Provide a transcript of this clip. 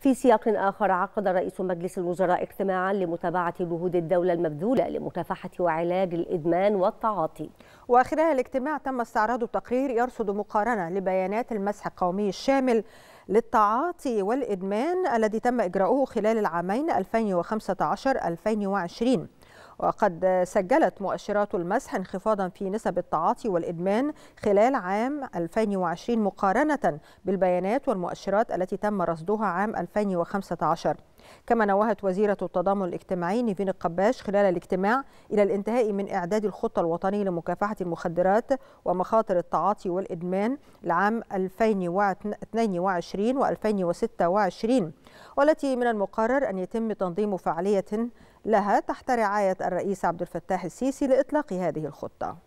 في سياق آخر عقد رئيس مجلس الوزراء اجتماعا لمتابعة جهود الدولة المبذولة لمكافحة وعلاج الإدمان والتعاطي وخلال الاجتماع تم استعراض تقرير يرصد مقارنة لبيانات المسح القومي الشامل للتعاطي والإدمان الذي تم إجراؤه خلال العامين 2015-2020 وقد سجلت مؤشرات المسح انخفاضا في نسب التعاطي والإدمان خلال عام 2020 مقارنة بالبيانات والمؤشرات التي تم رصدها عام 2015 كما نوهت وزيرة التضامن الاجتماعي نيفين القباش خلال الاجتماع إلى الانتهاء من إعداد الخطة الوطنية لمكافحة المخدرات ومخاطر التعاطي والإدمان لعام 2022 و2026 والتي من المقرر أن يتم تنظيم فعالية لها تحت رعاية الرئيس عبد الفتاح السيسي لإطلاق هذه الخطة